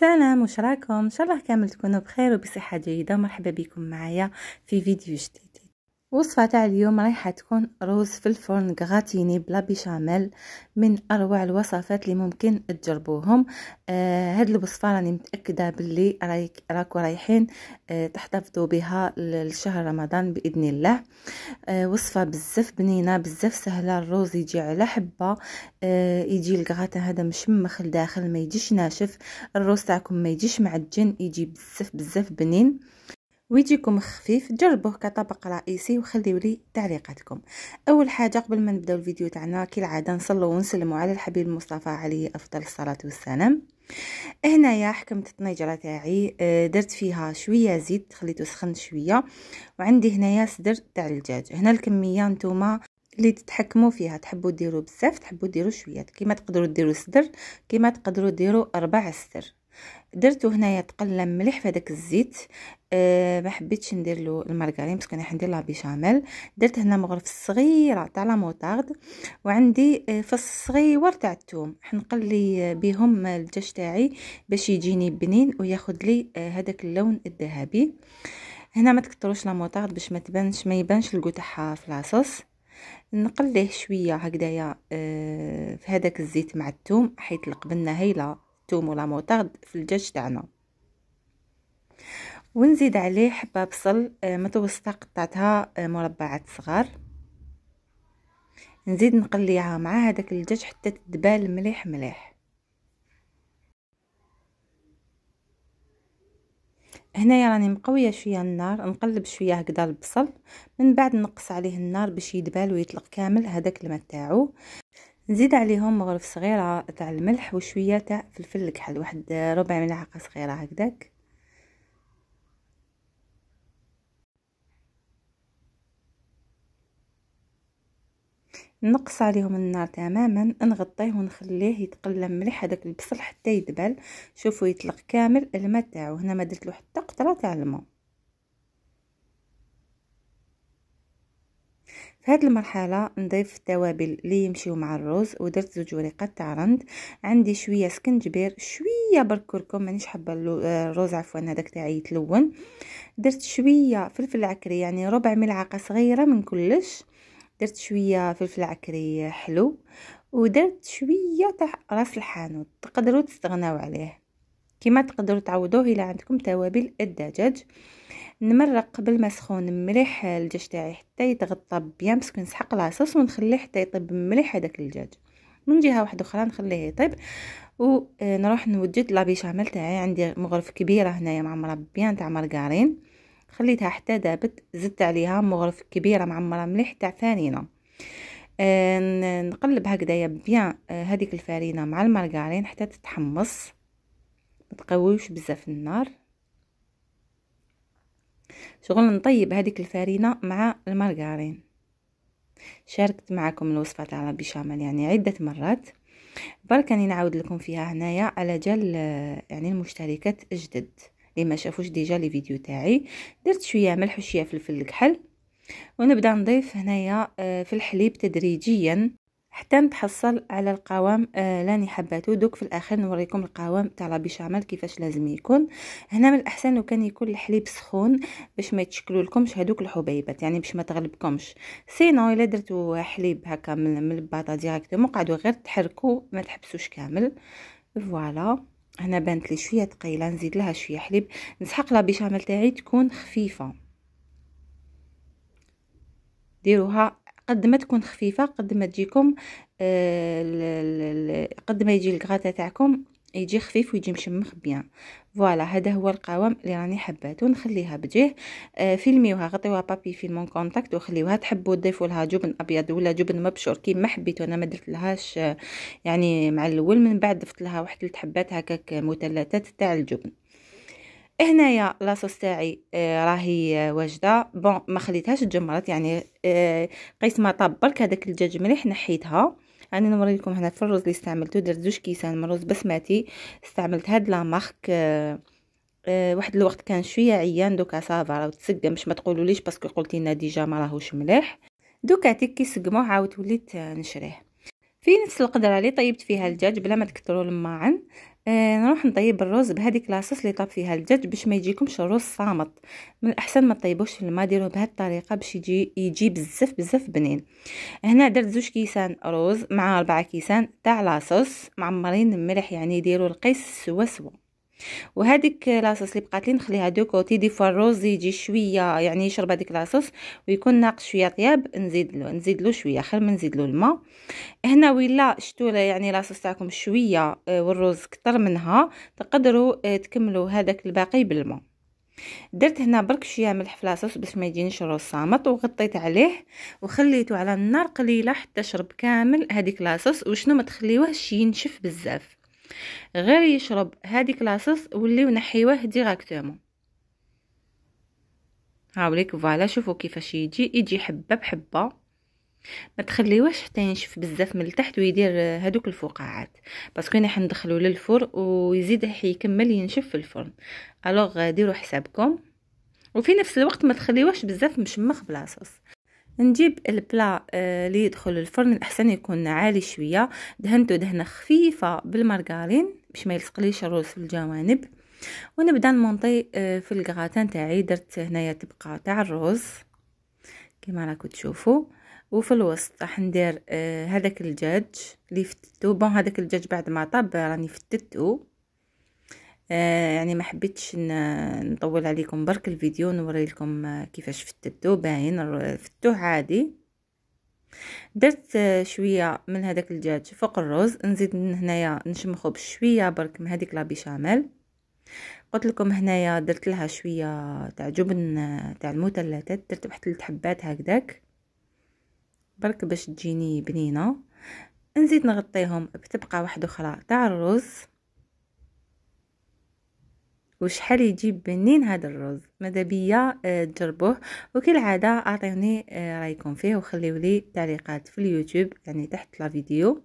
سلام وش راكم ان شاء الله كامل تكونوا بخير وبصحه جيده مرحبا بكم معايا في فيديو جديد الوصفة تاع اليوم رايحة تكون روز في الفرن غاتيني بلا بيشاميل من اروع الوصفات اللي ممكن تجربوهم آه هاد الوصفة راني متأكدة باللي رايك راكو رايحين آه تحتفظوا بها لشهر رمضان بإذن الله آه وصفة بزاف بنينة بزاف سهلة الروز يجي على حبة آه يجي الغاتا هذا مشمخ لداخل ما يجيش ناشف الروز تاعكم ما يجيش معجن يجي بزاف بزاف بنين ويجيكم خفيف جربوه كطبق رئيسي وخليو لي تعليقاتكم اول حاجه قبل ما نبداو الفيديو تاعنا كالعاده نصلوا ونسلموا على الحبيب المصطفى عليه افضل الصلاه والسلام هنايا حكمت الطنيجره تاعي آه، درت فيها شويه زيت خليته سخن شويه وعندي هنايا صدر تاع الدجاج هنا الكميه نتوما اللي تتحكموا فيها تحبوا ديروا بزاف تحبوا ديروا شويه كيما تقدروا ديروا صدر كيما تقدروا ديروا ربع صدر درتو هنايا تقلم مليح في داك الزيت أه ما حبيتش ندير له المارغرين باسكو انا حندير لا بيشاميل درت هنا مغرف صغيره تاع لا موطارد وعندي آه، فص صغيور تاع الثوم حنقلي بهم الدجاج تاعي باش يجيني بنين وياخذ لي هذاك آه، اللون الذهبي هنا ما تكثروش لا موطارد باش ما تبانش ما يبانش الكو تاعها في لاصوص نقليه شويه هكذايا آه، في هذاك الزيت مع الثوم حيت القبنه هايله الثوم ولا موطارد في الدجاج تاعنا ونزيد عليه حبه بصل آه، متوسطه قطعتها آه، مربعات صغار نزيد نقليها مع هذاك الدجاج حتى تدبال مليح مليح هنايا راني مقويه شويه النار نقلب شويه هكذا البصل من بعد نقص عليه النار باش يدبال ويطلق كامل هذاك الماء تاعو نزيد عليهم مغرف صغيره تاع الملح وشويه تاع فلفل الكحل واحد ربع ملعقه صغيره هكذاك نقص عليهم النار تماما نغطيه ونخليه يتقلم مليح هذاك البصل حتى يدبل شوفوا يطلق كامل الماء تاعو هنا ما درت له حتى قطره تاع الماء في المرحله نضيف التوابل اللي يمشيو مع الرز ودرت زوج ورقات تاع رند عندي شويه سكنجبير شويه برك كركم مانيش حابه آه، الرز عفوا هذاك تاعي يتلون درت شويه فلفل عكري يعني ربع ملعقه صغيره من كلش درت شويه فلفل عكري حلو ودرت شويه تاع راس الحانوت تقدروا تستغناو عليه كما تقدروا تعوضوه الى عندكم توابل الدجاج نمرق قبل ما سخون مليح الدجاج تاعي حتى يتغطى بيان باسكو نسحق لاصوص ونخليه حتى يطيب مليح هذاك الدجاج من جهه واحده اخرى نخليه يطيب ونروح آه، نوجد لا بيشاميل تاعي عندي مغرف كبيره هنايا معمره بيان تاع مرقارين خليتها حتى دابت زدت عليها مغرف كبيره معمره مليح تاع فانيله آه نقلب هكذايا بيان آه، هذيك الفارينه مع المرقارين حتى تتحمص ما تقويوش بزاف النار شغل نطيب هذيك الفرينه مع المارغارين شاركت معكم الوصفه تاع البيشاميل يعني عده مرات برك راني نعاود لكم فيها هنايا على جال يعني المشتركات جدد اللي ما شافوش ديجا لي فيديو تاعي درت شويه ملح وشويه فلفل الكحل ونبدا نضيف هنايا آه، في الحليب تدريجيا حتى نتحصل على القوام آه لاني حباته دوك في الاخر نوريكم القوام تاع لا بيشاميل كيفاش لازم يكون هنا من الاحسن لو كان يكون الحليب سخون باش ما يتشكلوا لكمش هذوك الحبيبات يعني باش ما تغلبكمش سينو الا درتو حليب هكا من الباطا ديريكتومون قعدوا غير تحركوا ما تحبسوش كامل فوالا هنا بانت لي شويه ثقيله نزيد لها شويه حليب نسحق لا بيشاميل تاعي تكون خفيفه ديروها قد ما تكون خفيفه قد ما تجيكم آه، قد ما يجي الكغاتا تاعكم يجي خفيف ويجي مشمخ بيان فوالا هذا هو القوام اللي راني حباته نخليها بجيه آه، فيلميوها غطيوها بابي فيلمون كونتاكت وخليوها تحبوا تضيفوا لها جبن ابيض ولا جبن مبشور كيما حبيتو انا ما درت لهاش آه، يعني مع الاول من بعد ضفت لها واحد ثلاث حبات هكاك مثلثات تاع الجبن هنايا لاصوص تاعي آه، راهي آه، واجده بون ما خليتهاش تجمرت يعني آه، قيس ما طاب برك هذاك الدجاج مليح نحيتها راني يعني نوري لكم هنا في الرز اللي استعملته درت زوج كيسان من رز بسماتي استعملت هاد لا مارك واحد الوقت كان شويه عيان دوكا صافا راه تسقم باش ما تقولوليش باسكو قلت لنا ديجا ما راهوش مليح دوكا تيك كي سقموه عاود وليت نشريه في نفس القدره اللي طيبت فيها الدجاج بلا ما تكثروا الماعن آه، نروح نطيب الرز بهذيك لاصوص اللي طاب فيها الدجاج باش ما يجيكمش الرز صامت من الاحسن ما تطيبوش في الماء ديروه بهذه الطريقه باش يجي يجي بزاف بزاف بنين هنا درت زوج كيسان رز مع 4 كيسان تاع لاصوص معمرين مليح يعني ديروا القيس سوا سوا وهذيك لاصوص اللي بقات لي نخليها دو كوتي دي فوا الروز يجي شويه يعني يشرب هذيك لاصوص ويكون ناقص شويه طياب نزيد له نزيد له شويه خير من نزيد له الماء هنا ولا شتو يعني لاصوص تاعكم شويه آه، والروز كتر منها تقدروا آه، تكملوا هذاك الباقي بالماء درت هنا برك شويه ملح في لاصوص باش ما يجينيش الروز صامت وغطيت عليه وخليته على النار قليله حتى شرب كامل هذيك لاصوص وشنو ما تخليوهش ينشف بزاف غير يشرب هذيك لاصوص وليو نحيوه ديراكتومون هاوليك فوالا شوفوا كيفاش يجي يجي حبه بحبه ما تخليوهش حتى ينشف بزاف من التحت ويدير هذوك الفقاعات باسكو انا حندخلو للفرن ويزيد حيكمل ينشف في الفرن الوغ ديروا حسابكم وفي نفس الوقت ما تخليوهش بزاف مشمخ بلاصص نجيب البلا آه، اللي يدخل الفرن الاحسن يكون عالي شويه دهنته دهنه خفيفه بالمارغرين باش ما يلصقليش الروز في الجوانب ونبدا نمونطي آه، في الكغاتان تاعي درت هنايا تبقى تاع الروز كما راكم تشوفوا وفي الوسط راح ندير آه، هذاك الدجاج اللي فتتو بون هذاك الدجاج بعد ما طاب راني فتتو آه، يعني ما حبيتش نطول عليكم برك الفيديو نوري لكم كيفاش فتتو باين فتوه عادي درت شويه من هذاك الدجاج فوق الرز نزيد من هنايا نشمخو بشويه برك من هذيك لا بيشاميل قلت لكم هنايا درت لها شويه تاع جبن تاع المثلثات درت واحد ثلاث حبات هكذاك برك باش تجيني بنينه نزيد نغطيهم بتبقى واحده اخرى تاع الرز وشحال يجيب بنين هذا الرز ماذا بيا آه، تجربوه وكالعاده اعطيوني آه، رايكم فيه وخليو لي تعليقات في اليوتيوب يعني تحت لا فيديو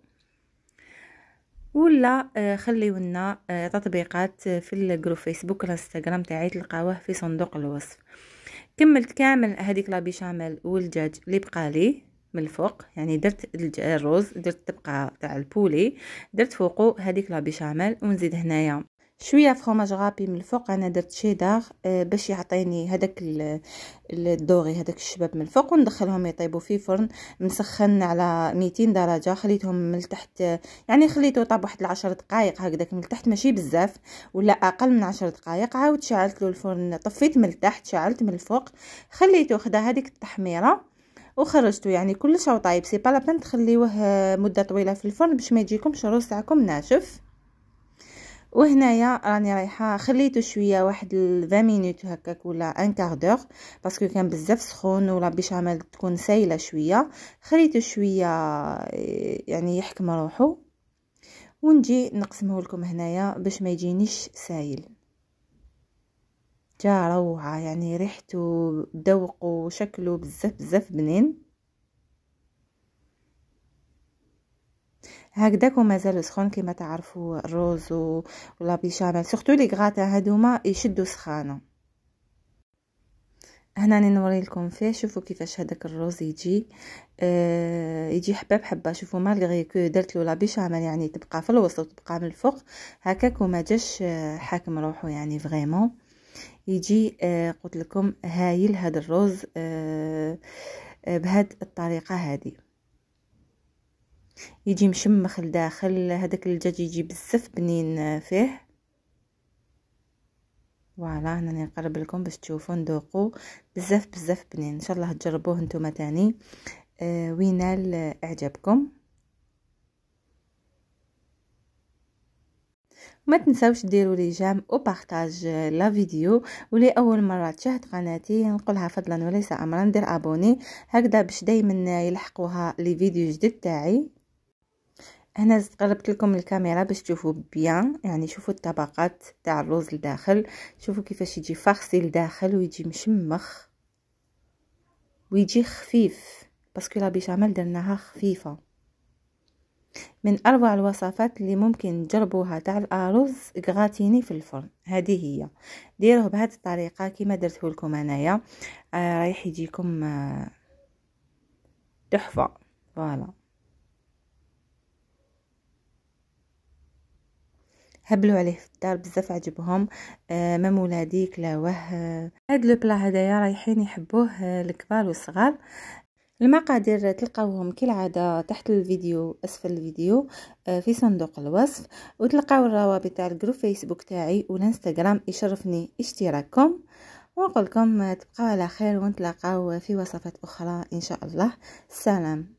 ولا آه، خليو لنا تطبيقات في الجروب فيسبوك والانستغرام تاعي تلقاوه في صندوق الوصف كملت كامل هذيك لابيشاميل والدجاج اللي بقالي من الفوق يعني درت الرز درت تبقى تاع البولي درت فوقو هذيك لابيشاميل ونزيد هنايا شويه فرماج غابي من الفوق انا درت شيدار آه، باش يعطيني هذاك الدوري هذاك الشباب من الفوق وندخلهم يطيبوا في فرن مسخن على 200 درجه خليتهم من تحت يعني خليته طاب واحد 10 دقائق هكذاك من تحت ماشي بزاف ولا اقل من 10 دقائق عاود شعلت له الفرن طفيت من تحت شعلت من الفوق خليته خدا هذيك التحميره وخرجته يعني كلش راهو طايب سي با لابان تخليوه آه، مده طويله في الفرن باش ما يجيكمش روز تاعكم ناشف وهنايا راني رايحه خليته شويه واحد 20 مينوت هكاك ولا ان كاردور باسكو كان بزاف سخون ولا بيشاميل تكون سايله شويه خليته شويه آه، يعني يحكم روحو ونجي نقسمه لكم هنايا باش ما يجينيش سايل جا روعه يعني ريحته ذوقه شكله بزاف بزاف بنين هكذاك ومازال سخون كيما تعرفوا الروز ولا بيشاميل سورتو لي غراتا هادوما يشدوا سخانه هنا نوري لكم فيه شوفوا كيفاش هذاك الروز يجي آه يجي حبه بحبه شوفوا مالغي كو درت له لا بيشاميل يعني تبقى في الوسط وتبقى من الفوق هكاك وما جاش حاكم روحه يعني فريمون يجي آه قلت لكم هايل هذا الروز آه،, آه بهاد الطريقه هذه يجي مشمخ لداخل هذاك الدجاج يجي بزاف بنين آه، فيه فوالا هنا نقرب لكم باش تشوفوا ندوقوا بزاف بزاف بنين ان شاء الله تجربوه نتوما تاني آه وينال اعجابكم ما تنساوش ديروا لي جام او بارطاج آه، لا فيديو ولي اول مره تشاهد قناتي نقولها فضلا وليس امرا دير ابوني هكذا باش دائما يلحقوها لي فيديو جدد تاعي هنا قربت لكم الكاميرا باش تشوفوا بيان يعني شوفوا الطبقات تاع الرز لداخل شوفوا كيفاش يجي فاخسي لداخل ويجي مشمخ ويجي خفيف باسكو لا بيشاميل درناها خفيفه من اروع الوصفات اللي ممكن تجربوها تاع الارز غراتيني في الفرن هذه هي ديروه بهذه الطريقه كيما درته لكم انايا آه رايح يجيكم آه تحفه فوالا هبلوا عليه في الدار بزاف عجبهم آه مام ولادي كلاوه هاد لو بلا هدايا رايحين يحبوه آه، الكبار والصغار المقادير تلقاوهم كالعاده تحت الفيديو اسفل الفيديو آه، في صندوق الوصف وتلقاو الروابط تاع الجروب فيسبوك تاعي والانستغرام يشرفني اشتراككم ونقول لكم آه، تبقاو على خير ونتلاقاو في وصفات اخرى ان شاء الله سلام